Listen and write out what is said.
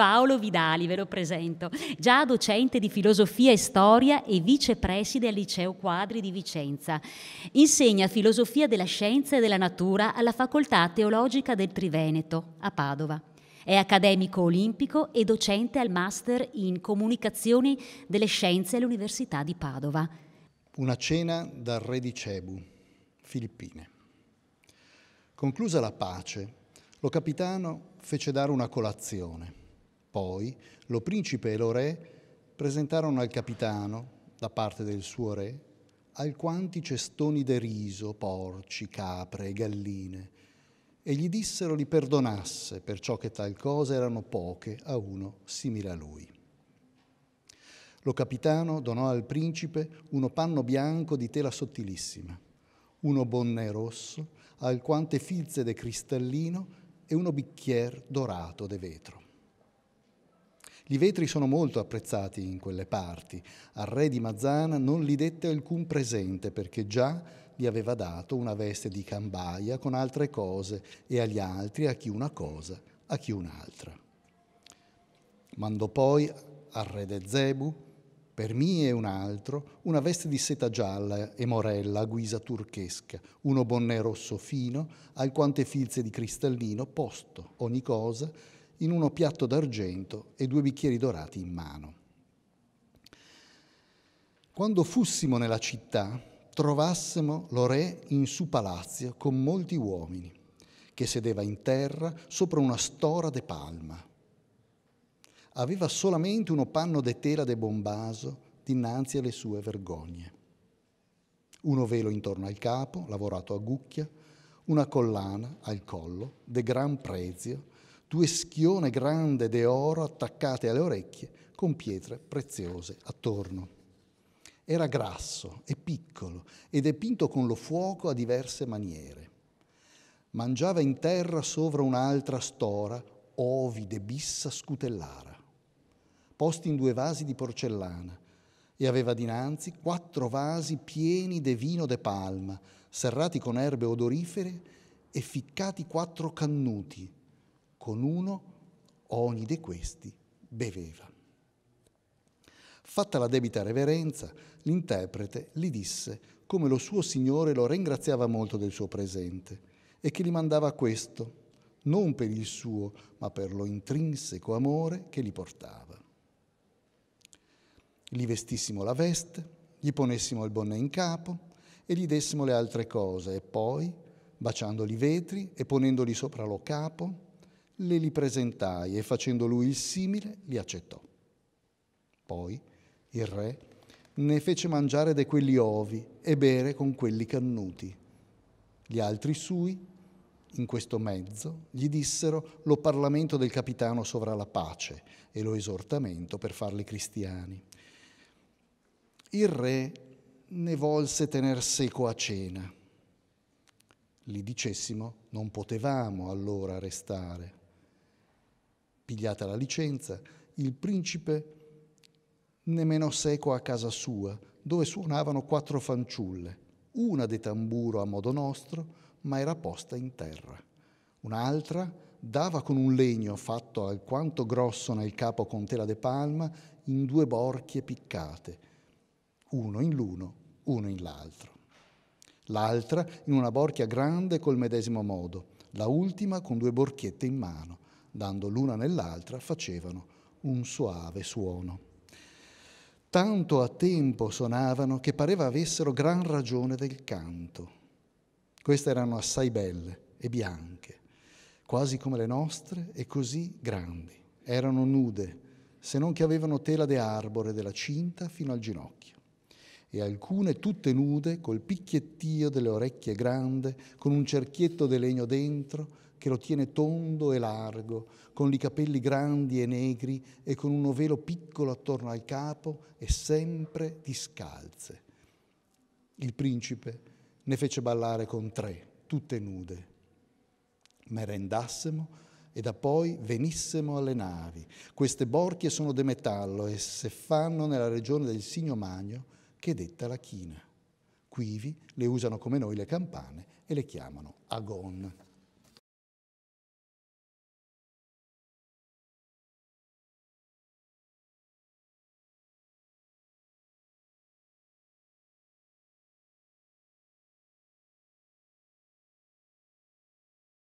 Paolo Vidali, ve lo presento, già docente di filosofia e storia e vicepreside al Liceo Quadri di Vicenza. Insegna filosofia della scienza e della natura alla Facoltà Teologica del Triveneto, a Padova. È accademico olimpico e docente al Master in Comunicazioni delle Scienze all'Università di Padova. Una cena dal re di Cebu, Filippine. Conclusa la pace, lo capitano fece dare una colazione. Poi lo principe e lo re presentarono al capitano, da parte del suo re, alquanti cestoni de riso, porci, capre e galline, e gli dissero li perdonasse, perciò che tal cosa erano poche a uno simile a lui. Lo capitano donò al principe uno panno bianco di tela sottilissima, uno bonnet rosso, alquante filze de cristallino e uno bicchier dorato de vetro. Gli vetri sono molto apprezzati in quelle parti. Al re di Mazzana non gli dette alcun presente perché già gli aveva dato una veste di cambaia con altre cose e agli altri a chi una cosa, a chi un'altra. Mandò poi al re de Zebu, per me e un altro, una veste di seta gialla e morella a guisa turchesca, uno bonnet rosso fino, alquante filze di cristallino, posto ogni cosa in uno piatto d'argento e due bicchieri dorati in mano. Quando fussimo nella città, trovassimo lo re in su palazzo con molti uomini, che sedeva in terra sopra una stora de palma. Aveva solamente uno panno de tela de bombaso dinanzi alle sue vergogne. Uno velo intorno al capo, lavorato a gucchia, una collana al collo, de gran prezio, due schione grande d'oro attaccate alle orecchie con pietre preziose attorno. Era grasso e piccolo e è con lo fuoco a diverse maniere. Mangiava in terra sovra un'altra stora, ovi de bissa scutellara, posti in due vasi di porcellana, e aveva dinanzi quattro vasi pieni de vino de palma, serrati con erbe odorifere e ficcati quattro cannuti, con uno ogni di questi beveva. Fatta la debita reverenza, l'interprete gli disse come lo suo signore lo ringraziava molto del suo presente e che gli mandava questo, non per il suo, ma per lo intrinseco amore che gli portava. Gli vestissimo la veste, gli ponessimo il bonnet in capo e gli dessimo le altre cose e poi, baciandoli i vetri e ponendoli sopra lo capo, le li presentai e facendo lui il simile li accettò. Poi il re ne fece mangiare da quelli ovi e bere con quelli cannuti. Gli altri sui, in questo mezzo, gli dissero lo parlamento del capitano sovra la pace e lo esortamento per farli cristiani. Il re ne volse tener seco a cena. Li dicessimo non potevamo allora restare pigliata la licenza, il principe nemmeno seco a casa sua, dove suonavano quattro fanciulle, una de tamburo a modo nostro, ma era posta in terra. Un'altra dava con un legno fatto alquanto grosso nel capo con tela de palma in due borchie piccate, uno in l'uno, uno in l'altro. L'altra in una borchia grande col medesimo modo, la ultima con due borchiette in mano, dando l'una nell'altra, facevano un soave suono. Tanto a tempo suonavano che pareva avessero gran ragione del canto. Queste erano assai belle e bianche, quasi come le nostre e così grandi. Erano nude, se non che avevano tela de arbore della cinta fino al ginocchio e alcune tutte nude, col picchiettio delle orecchie grande, con un cerchietto di legno dentro, che lo tiene tondo e largo, con i capelli grandi e negri e con un ovelo piccolo attorno al capo e sempre di scalze. Il principe ne fece ballare con tre, tutte nude. Merendassimo e da poi venissemo alle navi. Queste borchie sono de metallo e se fanno nella regione del Signo Magno, che è detta la china. Quivi le usano come noi le campane e le chiamano agon.